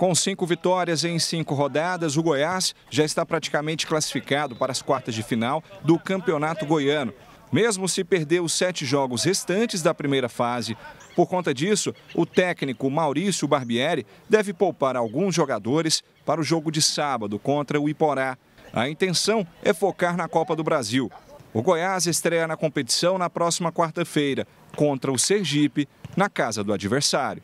Com cinco vitórias em cinco rodadas, o Goiás já está praticamente classificado para as quartas de final do Campeonato Goiano, mesmo se perder os sete jogos restantes da primeira fase. Por conta disso, o técnico Maurício Barbieri deve poupar alguns jogadores para o jogo de sábado contra o Iporá. A intenção é focar na Copa do Brasil. O Goiás estreia na competição na próxima quarta-feira, contra o Sergipe, na casa do adversário.